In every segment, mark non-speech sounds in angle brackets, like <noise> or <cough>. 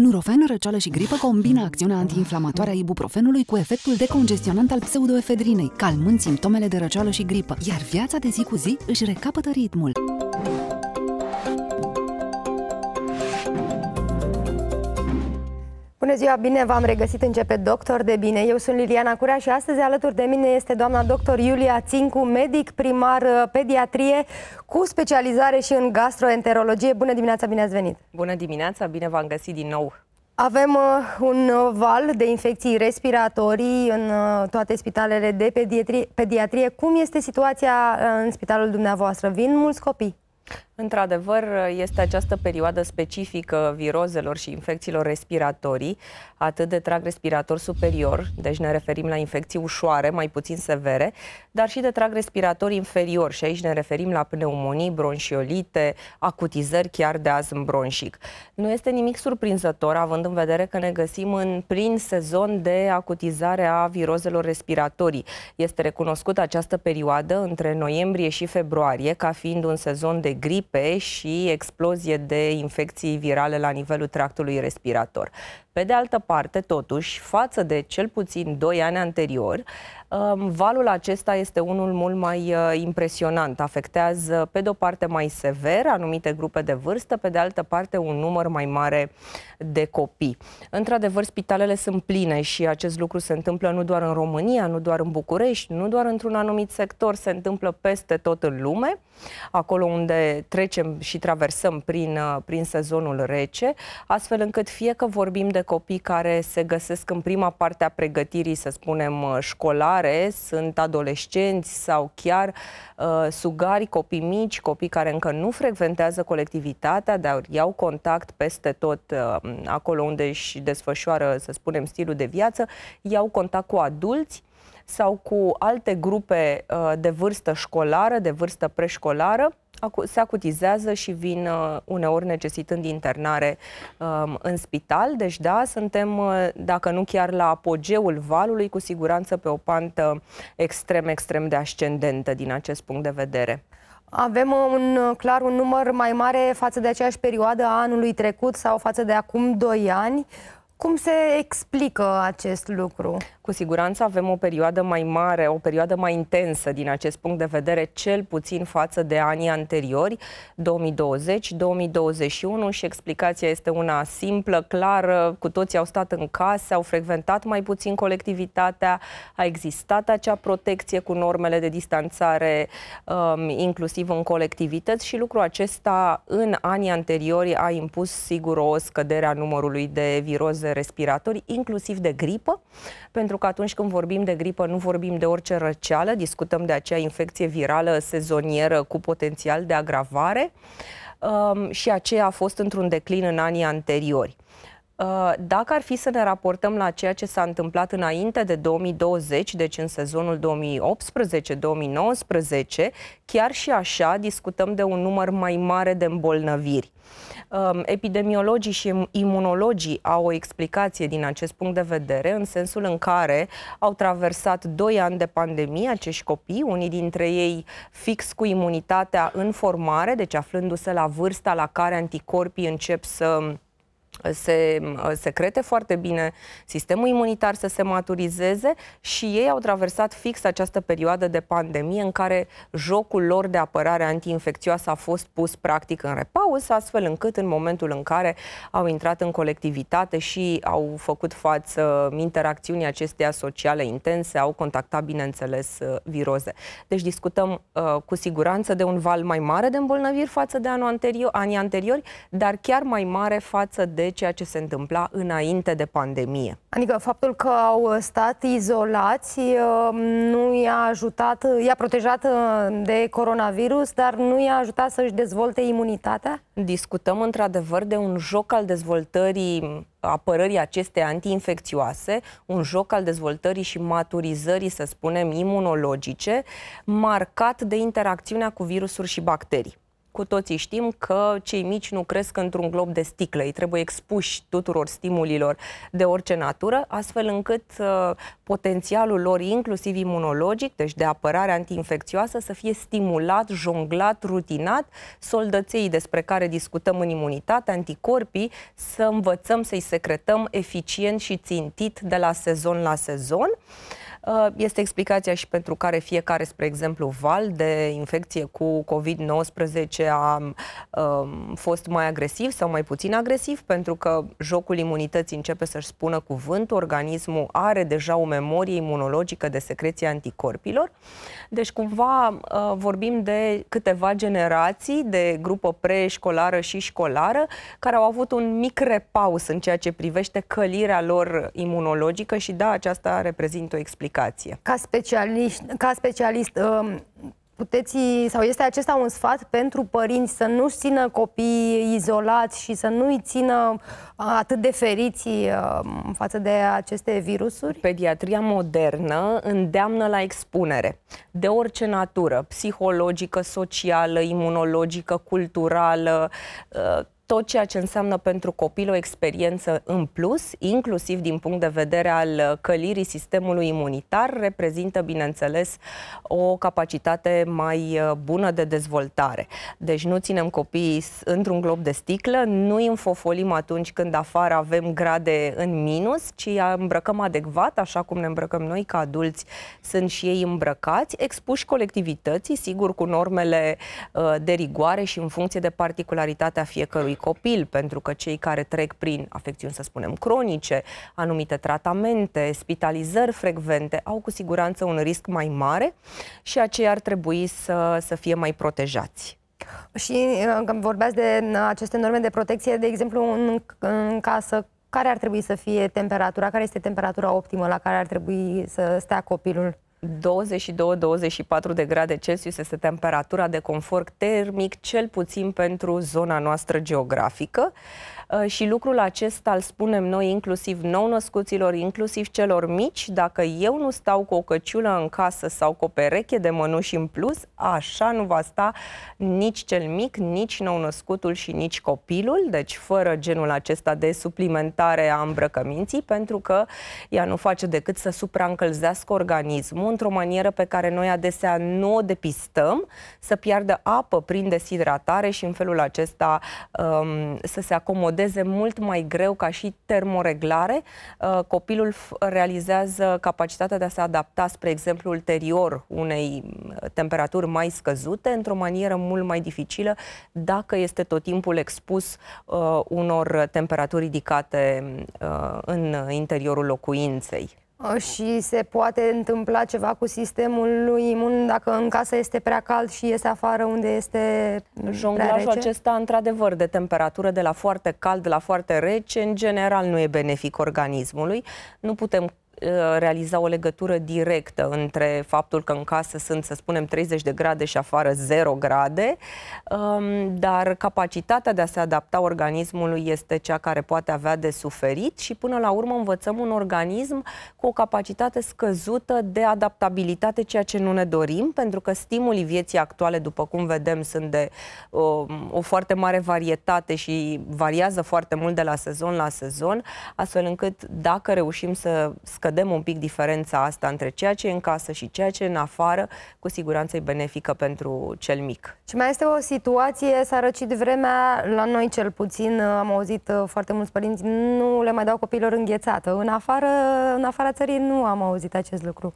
Nurofen, răceală și gripă combină acțiunea antiinflamatoare a ibuprofenului cu efectul decongestionant al pseudoefedrinei, calmând simptomele de răceală și gripă, iar viața de zi cu zi își recapătă ritmul. Bună ziua, bine v-am regăsit, începe Doctor de Bine. Eu sunt Liliana Curea și astăzi alături de mine este doamna doctor Iulia Țincu, medic primar uh, pediatrie cu specializare și în gastroenterologie. Bună dimineața, bine ați venit! Bună dimineața, bine v-am găsit din nou! Avem uh, un uh, val de infecții respiratorii în uh, toate spitalele de pediatrie, pediatrie. Cum este situația uh, în spitalul dumneavoastră? Vin mulți copii? Într-adevăr, este această perioadă specifică virozelor și infecțiilor respiratorii, atât de trag respirator superior, deci ne referim la infecții ușoare, mai puțin severe, dar și de trag respirator inferior și aici ne referim la pneumonii, bronșiolite, acutizări chiar de azm bronșic. Nu este nimic surprinzător, având în vedere că ne găsim în plin sezon de acutizare a virozelor respiratorii. Este recunoscută această perioadă între noiembrie și februarie ca fiind un sezon de grip gripe și explozie de infecții virale la nivelul tractului respirator. Pe de altă parte, totuși, față de cel puțin 2 ani anterior, um, valul acesta este unul mult mai uh, impresionant. Afectează, pe de-o parte, mai sever anumite grupe de vârstă, pe de altă parte, un număr mai mare de copii. Într-adevăr, spitalele sunt pline și acest lucru se întâmplă nu doar în România, nu doar în București, nu doar într-un anumit sector, se întâmplă peste tot în lume, acolo unde trecem și traversăm prin, uh, prin sezonul rece, astfel încât fie că vorbim de de copii care se găsesc în prima parte a pregătirii, să spunem, uh, școlare, sunt adolescenți sau chiar uh, sugari, copii mici, copii care încă nu frecventează colectivitatea, dar iau contact peste tot uh, acolo unde își desfășoară, să spunem, stilul de viață, iau contact cu adulți sau cu alte grupe uh, de vârstă școlară, de vârstă preșcolară, se acutizează și vin uh, uneori necesitând internare um, în spital. Deci da, suntem, uh, dacă nu chiar la apogeul valului, cu siguranță pe o pantă extrem, extrem de ascendentă din acest punct de vedere. Avem uh, un, clar un număr mai mare față de aceeași perioadă a anului trecut sau față de acum 2 ani. Cum se explică acest lucru? Cu siguranță avem o perioadă mai mare, o perioadă mai intensă din acest punct de vedere, cel puțin față de anii anteriori, 2020-2021 și explicația este una simplă, clară, cu toții au stat în case, au frecventat mai puțin colectivitatea, a existat acea protecție cu normele de distanțare, um, inclusiv în colectivități și lucrul acesta în anii anteriori a impus sigur o scădere a numărului de viroze respiratorii, inclusiv de gripă, pentru că atunci când vorbim de gripă nu vorbim de orice răceală, discutăm de acea infecție virală sezonieră cu potențial de agravare um, și aceea a fost într-un declin în anii anteriori. Uh, dacă ar fi să ne raportăm la ceea ce s-a întâmplat înainte de 2020, deci în sezonul 2018-2019, chiar și așa discutăm de un număr mai mare de îmbolnăviri. Um, epidemiologii și imunologii au o explicație din acest punct de vedere, în sensul în care au traversat 2 ani de pandemie acești copii, unii dintre ei fix cu imunitatea în formare, deci aflându-se la vârsta la care anticorpii încep să se uh, secrete foarte bine, sistemul imunitar să se maturizeze și ei au traversat fix această perioadă de pandemie în care jocul lor de apărare antiinfecțioasă a fost pus practic în repaus, astfel încât în momentul în care au intrat în colectivitate și au făcut față interacțiunii acesteia sociale intense, au contactat, bineînțeles, uh, viroze. Deci discutăm uh, cu siguranță de un val mai mare de îmbolnăviri față de anul anterior, anii anteriori, dar chiar mai mare față de ceea ce se întâmpla înainte de pandemie. Adică faptul că au stat izolați um, nu i-a ajutat, i-a protejat uh, de coronavirus, dar nu i-a ajutat să-și dezvolte imunitatea? Discutăm într-adevăr de un joc al dezvoltării apărării acestei antiinfecțioase, un joc al dezvoltării și maturizării, să spunem, imunologice, marcat de interacțiunea cu virusuri și bacterii cu toții știm că cei mici nu cresc într-un glob de sticlă. Ei trebuie expuși tuturor stimulilor de orice natură, astfel încât uh, potențialul lor, inclusiv imunologic, deci de apărare antiinfecțioasă, să fie stimulat, jonglat, rutinat, soldăței despre care discutăm în imunitate, anticorpii, să învățăm să-i secretăm eficient și țintit de la sezon la sezon. Uh, Uh, este explicația și pentru care fiecare, spre exemplu, val de infecție cu COVID-19 a um, fost mai agresiv sau mai puțin agresiv, pentru că jocul imunității începe să-și spună cuvântul, organismul are deja o memorie imunologică de secreție anticorpilor. Deci, cumva, uh, vorbim de câteva generații de grupă preșcolară și școlară care au avut un mic repaus în ceea ce privește călirea lor imunologică și, da, aceasta reprezintă o explicație aplicație. Ca specialist, ca specialist um, puteți, sau este acesta un sfat pentru părinți să nu-și țină copiii izolați și să nu-i țină uh, atât de feriți um, față de aceste virusuri? Pediatria modernă îndeamnă la expunere de orice natură, psihologică, socială, imunologică, culturală, uh, tot ceea ce înseamnă pentru copil o experiență în plus, inclusiv din punct de vedere al uh, călirii sistemului imunitar, reprezintă, bineînțeles, o capacitate mai uh, bună de dezvoltare. Deci nu ținem copiii într-un glob de sticlă, nu îi înfofolim atunci când afară avem grade în minus, ci îmbrăcăm adecvat, așa cum ne îmbrăcăm noi ca adulți, sunt și ei îmbrăcați, expuși colectivității, sigur, cu normele uh, de rigoare și în funcție de particularitatea fiecărui copil, pentru că cei care trec prin afecțiuni, să spunem, cronice, anumite tratamente, spitalizări frecvente, au cu siguranță un risc mai mare și aceia ar trebui să, să fie mai protejați. Și uh, când vorbeați de uh, aceste norme de protecție, de exemplu, în, în casă, care ar trebui să fie temperatura? Care este temperatura optimă la care ar trebui să stea copilul? 22-24 de grade Celsius este temperatura de confort termic, cel puțin pentru zona noastră geografică. Uh, și lucrul acesta îl spunem noi inclusiv nou-născuților, inclusiv celor mici, dacă eu nu stau cu o căciulă în casă sau cu o pereche de mănuși în plus, așa nu va sta nici cel mic, nici nou-născutul și nici copilul, deci fără genul acesta de suplimentare a îmbrăcăminții, pentru că ea nu face decât să supraîncălzească organismul într-o manieră pe care noi adesea nu o depistăm, să piardă apă prin deshidratare și în felul acesta um, să se acomodeze codeze mult mai greu ca și termoreglare. Uh, copilul realizează capacitatea de a se adapta, spre exemplu, ulterior unei uh, temperaturi mai scăzute, într-o manieră mult mai dificilă, dacă este tot timpul expus uh, unor temperaturi ridicate în interiorul locuinței. Uh, și se poate întâmpla ceva cu sistemul lui imun dacă în casă este prea cald și iese afară unde este Jonglajul acesta, într-adevăr, de temperatură de la foarte cald la foarte rece, în general nu e benefic organismului. Nu putem Uh, realiza o legătură directă între faptul că în casă sunt, să spunem, 30 de grade și afară 0 grade, um, dar capacitatea de a se adapta organismului este cea care poate avea de suferit și până la urmă învățăm un organism cu o capacitate scăzută de adaptabilitate, ceea ce nu ne dorim, pentru că stimulii vieții actuale, după cum vedem, sunt de o, um, o foarte mare varietate și variază foarte mult de la sezon la sezon, astfel încât dacă reușim să scădem scădem un pic diferența asta între ceea ce e în casă și ceea ce e în afară, cu siguranță e benefică pentru cel mic. Și mai este o situație, s-a răcit vremea, la noi cel puțin, am auzit uh, foarte mulți părinți, nu le mai dau copiilor înghețată. În afară, în afara țării nu am auzit acest lucru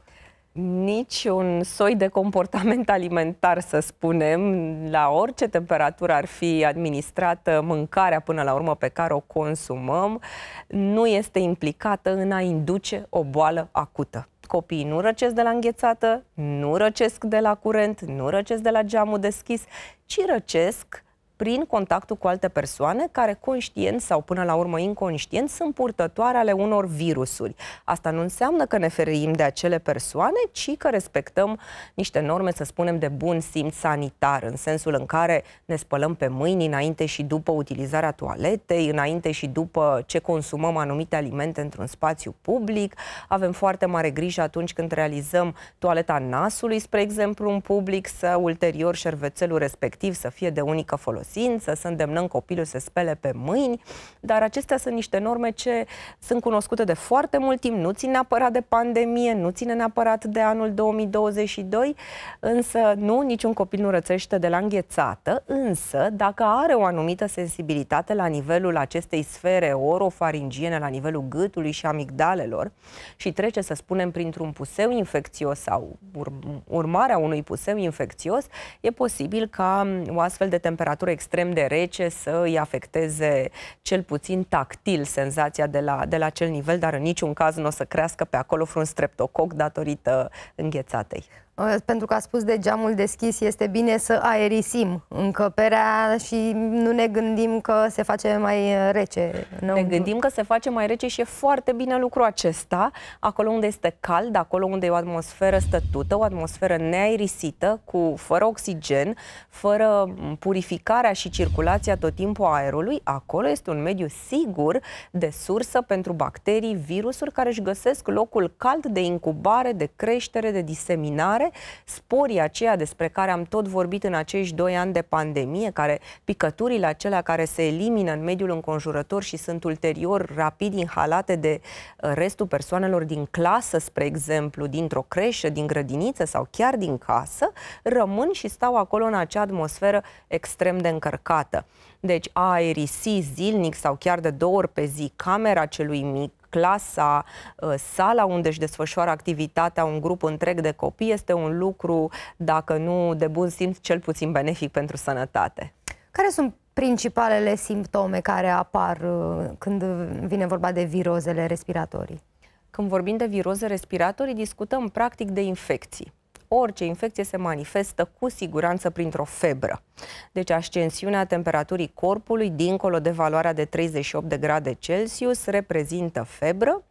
niciun soi de comportament alimentar, să spunem, la orice temperatură ar fi administrată mâncarea până la urmă pe care o consumăm, nu este implicată în a induce o boală acută. Copiii nu răcesc de la înghețată, nu răcesc de la curent, nu răcesc de la geamul deschis, ci răcesc prin contactul cu alte persoane care conștient sau până la urmă inconștient sunt purtătoare ale unor virusuri. Asta nu înseamnă că ne ferim de acele persoane, ci că respectăm niște norme, să spunem, de bun simț sanitar, în sensul în care ne spălăm pe mâini înainte și după utilizarea toaletei, înainte și după ce consumăm anumite alimente într-un spațiu public. Avem foarte mare grijă atunci când realizăm toaleta nasului, spre exemplu, în public, să ulterior șervețelul respectiv să fie de unică folosită folosință, să îndemnăm copilul să spele pe mâini, dar acestea sunt niște norme ce sunt cunoscute de foarte mult timp, nu țin neapărat de pandemie, nu ține neapărat de anul 2022, însă nu, niciun copil nu rățește de la înghețată, însă dacă are o anumită sensibilitate la nivelul acestei sfere orofaringiene, la nivelul gâtului și amigdalelor și trece, să spunem, printr-un puseu infecțios sau urmarea unui puseu infecțios, e posibil ca o astfel de temperatură extrem de rece să îi afecteze cel puțin tactil senzația de la, de la acel nivel, dar în niciun caz nu o să crească pe acolo frun streptococ datorită înghețatei. Uh, pentru că a spus de geamul deschis, este bine să aerisim încăperea și nu ne gândim că se face mai rece. Ne gândim că se face mai rece și e foarte bine lucrul acesta. Acolo unde este cald, acolo unde e o atmosferă stătută, o atmosferă neaerisită, cu, fără oxigen, fără purificarea și circulația tot timpul aerului, acolo este un mediu sigur de sursă pentru bacterii, virusuri care își găsesc locul cald de incubare, de creștere, de diseminare mare, sporii aceia despre care am tot vorbit în acești doi ani de pandemie, care picăturile acelea care se elimină în mediul înconjurător și sunt ulterior rapid inhalate de uh, restul persoanelor din clasă, spre exemplu, dintr-o creșă, din grădiniță sau chiar din casă, rămân și stau acolo în acea atmosferă extrem de încărcată. Deci a aerisi zilnic sau chiar de două ori pe zi camera celui mic clasa, uh, sala unde își desfășoară activitatea un grup întreg de copii este un lucru, dacă nu de bun simț, cel puțin benefic pentru sănătate. Care sunt principalele simptome care apar uh, când vine vorba de virozele respiratorii? Când vorbim de viroze respiratorii, discutăm practic de infecții orice infecție se manifestă cu siguranță printr-o febră. Deci ascensiunea temperaturii corpului dincolo de valoarea de 38 de grade Celsius reprezintă febră.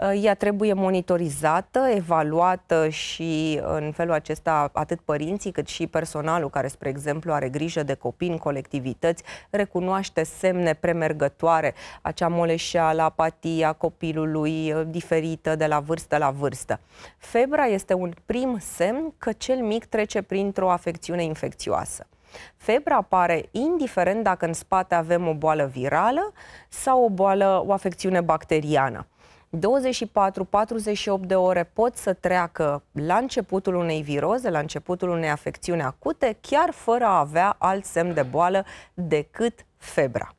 Uh, ea trebuie monitorizată, evaluată și uh, în felul acesta atât părinții cât și personalul care, spre exemplu, are grijă de copii în colectivități, recunoaște semne premergătoare, acea moleșeală, apatia copilului uh, diferită de la vârstă la vârstă. Febra este un prim semn că cel mic trece printr-o afecțiune infecțioasă. Febra apare indiferent dacă în spate avem o boală virală sau o boală, o afecțiune bacteriană. 24-48 de ore pot să treacă la începutul unei viroze, la începutul unei afecțiuni acute, chiar fără a avea alt semn de boală decât febra.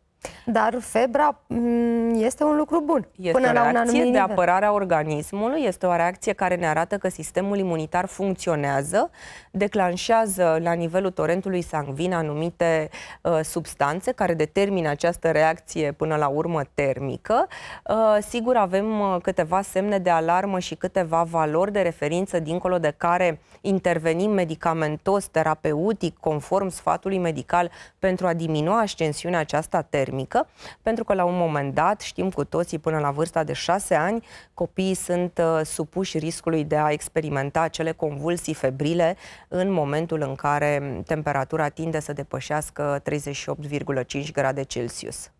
Dar febra mm, este un lucru bun. Este până o reacție la un anumit de nivel. apărare a organismului, este o reacție care ne arată că sistemul imunitar funcționează, declanșează la nivelul torentului sanguin anumite uh, substanțe care determină această reacție până la urmă termică. Uh, sigur, avem uh, câteva semne de alarmă și câteva valori de referință dincolo de care intervenim medicamentos, terapeutic, conform sfatului medical pentru a diminua ascensiunea aceasta termică termică, pentru că la un moment dat, știm cu toții, până la vârsta de șase ani, copiii sunt uh, supuși riscului de a experimenta acele convulsii febrile în momentul în care mm, temperatura tinde să depășească 38,5 grade Celsius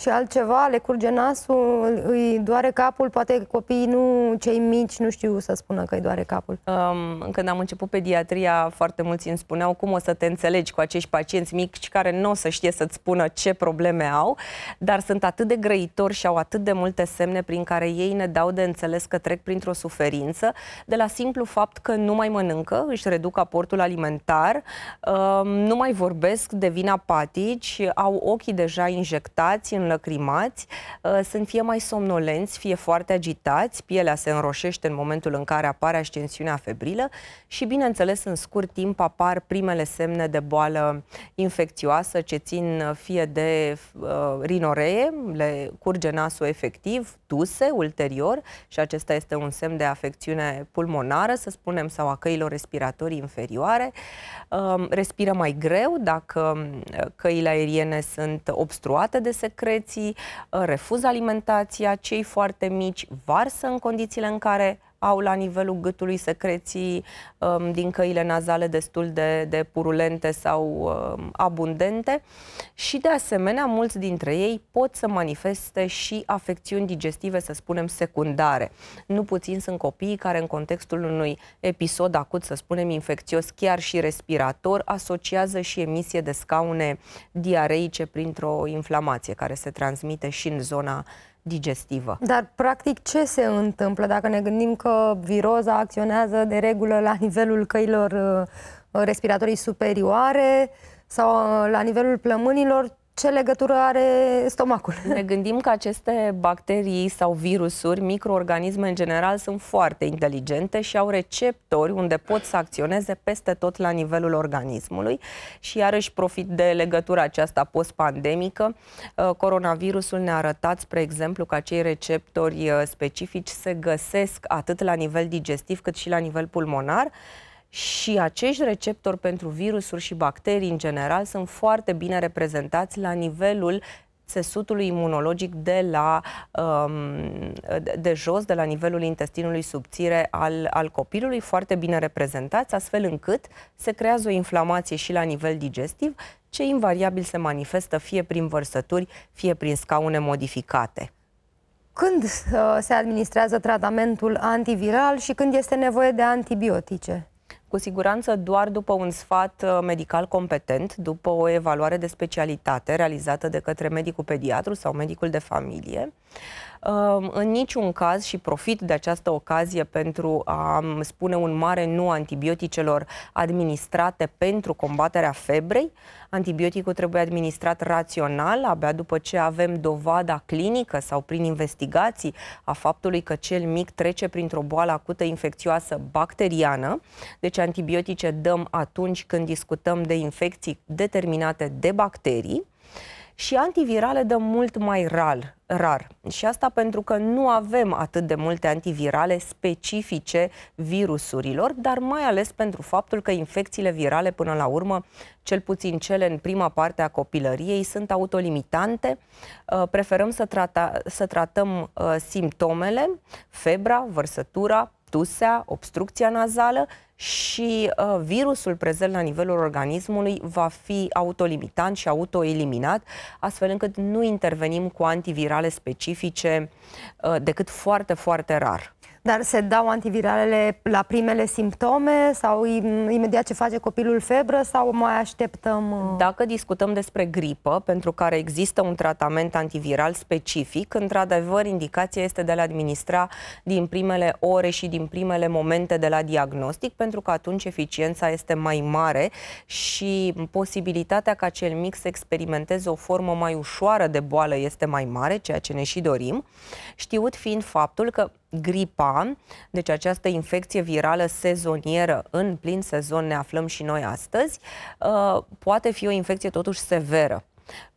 și altceva, le curge nasul, îi doare capul, poate copiii nu, cei mici nu știu să spună că îi doare capul. Um, când am început pediatria, foarte mulți îmi spuneau cum o să te înțelegi cu acești pacienți mici care nu o să știe să-ți spună ce probleme au, dar sunt atât de grăitori și au atât de multe semne prin care ei ne dau de înțeles că trec printr-o suferință, de la simplu fapt că nu mai mănâncă, își reduc aportul alimentar, um, nu mai vorbesc, devin apatici, au ochii deja injectați în înlăcrimați, uh, sunt fie mai somnolenți, fie foarte agitați, pielea se înroșește în momentul în care apare ascensiunea febrilă și, bineînțeles, în scurt timp apar primele semne de boală infecțioasă ce țin fie de uh, rinoree, le curge nasul efectiv, tuse ulterior și acesta este un semn de afecțiune pulmonară, să spunem, sau a căilor respiratorii inferioare. Um, respiră mai greu dacă uh, căile aeriene sunt obstruate de secret interpreții, uh, refuz alimentația, cei foarte mici varsă în condițiile în care au la nivelul gâtului secreții um, din căile nazale destul de, de purulente sau um, abundente și de asemenea mulți dintre ei pot să manifeste și afecțiuni digestive, să spunem, secundare. Nu puțin sunt copiii care în contextul unui episod acut, să spunem, infecțios, chiar și respirator, asociază și emisie de scaune diareice printr-o inflamație care se transmite și în zona digestivă. Dar, practic, ce se întâmplă dacă ne gândim că viroza acționează de regulă la nivelul căilor uh, respiratorii superioare sau uh, la nivelul plămânilor? ce legătură are stomacul. <laughs> Ne gândim că aceste bacterii sau virusuri, microorganisme în general, sunt foarte inteligente și au receptori unde pot să acționeze peste tot la nivelul organismului și iarăși profit de legătura aceasta post-pandemică. Uh, coronavirusul ne-a arătat, spre exemplu, că acei receptori uh, specifici se găsesc atât la nivel digestiv cât și la nivel pulmonar și acești receptori pentru virusuri și bacterii în general sunt foarte bine reprezentați la nivelul țesutului imunologic de la um, de jos, de la nivelul intestinului subțire al, al copilului, foarte bine reprezentați, astfel încât se creează o inflamație și la nivel digestiv, ce invariabil se manifestă fie prin vărsături, fie prin scaune modificate când uh, se administrează tratamentul antiviral și când este nevoie de antibiotice? cu siguranță doar după un sfat uh, medical competent, după o evaluare de specialitate realizată de către medicul pediatru sau medicul de familie în niciun caz și profit de această ocazie pentru a spune un mare nu antibioticelor administrate pentru combaterea febrei. Antibioticul trebuie administrat rațional, abia după ce avem dovada clinică sau prin investigații a faptului că cel mic trece printr-o boală acută infecțioasă bacteriană. Deci antibiotice dăm atunci când discutăm de infecții determinate de bacterii și antivirale dă mult mai rar, rar. Și asta pentru că nu avem atât de multe antivirale specifice virusurilor, dar mai ales pentru faptul că infecțiile virale, până la urmă, cel puțin cele în prima parte a copilăriei, sunt autolimitante. Uh, preferăm să, trata, să tratăm uh, simptomele, febra, vărsătura, obtusea, obstrucția nazală și uh, virusul prezent la nivelul organismului va fi autolimitant și autoeliminat, astfel încât nu intervenim cu antivirale specifice uh, decât foarte, foarte rar. Dar se dau antiviralele la primele simptome sau imediat ce face copilul febră sau mai așteptăm? Uh? Dacă discutăm despre gripă, pentru care există un tratament antiviral specific, într-adevăr, indicația este de a le administra din primele ore și din primele momente de la diagnostic, pentru că atunci eficiența este mai mare și posibilitatea ca cel mic să experimenteze o formă mai ușoară de boală este mai mare, ceea ce ne și dorim, știut fiind faptul că gripa, deci această infecție virală sezonieră, în plin sezon ne aflăm și noi astăzi, uh, poate fi o infecție totuși severă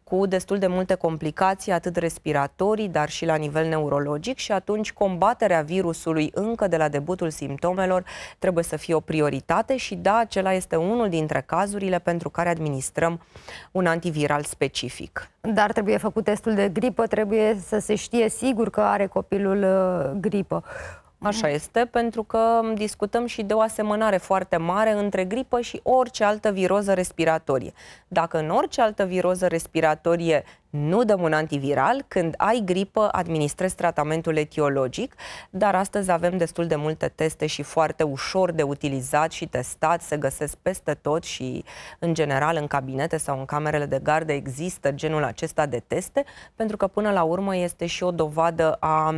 cu destul de multe complicații, atât respiratorii, dar și la nivel neurologic și atunci combaterea virusului încă de la debutul simptomelor trebuie să fie o prioritate și da, acela este unul dintre cazurile pentru care administrăm un antiviral specific. Dar trebuie făcut testul de gripă, trebuie să se știe sigur că are copilul uh, gripă. Așa mhm. este, pentru că mm, discutăm și de o asemănare foarte mare între gripă și orice altă viroză respiratorie. Dacă în orice altă viroză respiratorie nu dăm un antiviral, când ai gripă administrezi tratamentul etiologic, dar astăzi avem destul de multe teste și foarte ușor de utilizat și testat, se găsesc peste tot și în general în cabinete sau în camerele de gardă există genul acesta de teste, pentru că până la urmă este și o dovadă a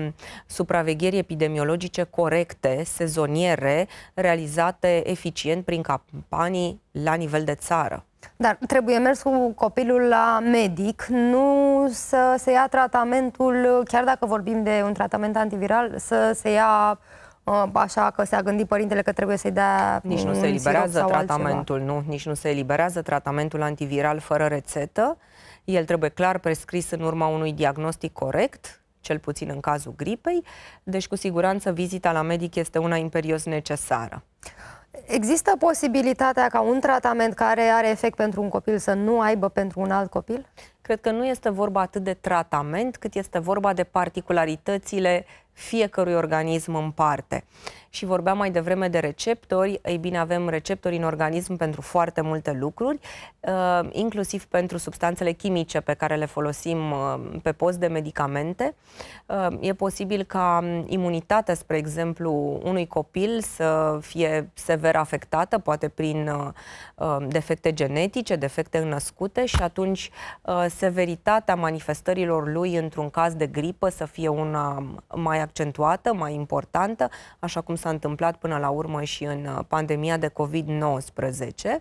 supravegherii epidemiologice corecte, sezoniere, realizate eficient prin campanii la nivel de țară. Dar trebuie mers cu copilul la medic, nu să se ia tratamentul, chiar dacă vorbim de un tratament antiviral, să se ia uh, așa că se a gândit părintele că trebuie să-i dea Nici nu se eliberează tratamentul, altceva. nu, nici nu se eliberează tratamentul antiviral fără rețetă. El trebuie clar prescris în urma unui diagnostic corect, cel puțin în cazul gripei, deci cu siguranță vizita la medic este una imperios necesară. Există posibilitatea ca un tratament care are efect pentru un copil să nu aibă pentru un alt copil? Cred că nu este vorba atât de tratament, cât este vorba de particularitățile fiecărui organism în parte și vorbeam mai devreme de receptori. Ei bine, avem receptori în organism pentru foarte multe lucruri, uh, inclusiv pentru substanțele chimice pe care le folosim uh, pe post de medicamente. Uh, e posibil ca imunitatea, spre exemplu, unui copil să fie sever afectată, poate prin defecte genetice, defecte născute și atunci severitatea manifestărilor lui într-un caz de gripă să fie una mai accentuată, mai importantă, așa cum s-a întâmplat până la urmă și în uh, pandemia de COVID-19.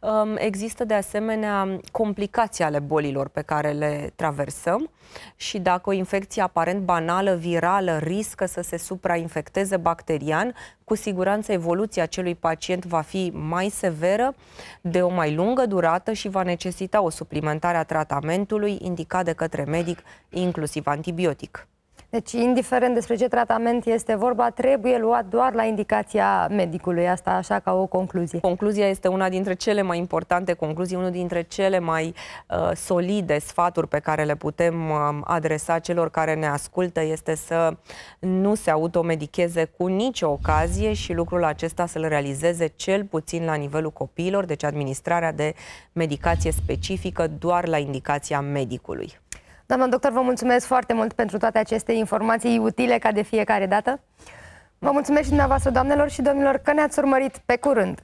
Um, există de asemenea complicații ale bolilor pe care le traversăm și dacă o infecție aparent banală, virală, riscă să se suprainfecteze bacterian, cu siguranță evoluția acelui pacient va fi mai severă, de o mai lungă durată și va necesita o suplimentare a tratamentului indicat de către medic, inclusiv antibiotic. Deci, indiferent despre ce tratament este vorba, trebuie luat doar la indicația medicului, asta așa ca o concluzie. Concluzia este una dintre cele mai importante concluzii, unul dintre cele mai uh, solide sfaturi pe care le putem uh, adresa celor care ne ascultă, este să nu se automedicheze cu nicio ocazie și lucrul acesta să-l realizeze cel puțin la nivelul copiilor, deci administrarea de medicație specifică doar la indicația medicului. Doamna doctor, vă mulțumesc foarte mult pentru toate aceste informații utile ca de fiecare dată. Vă mulțumesc și dumneavoastră, doamnelor și domnilor, că ne-ați urmărit pe curând!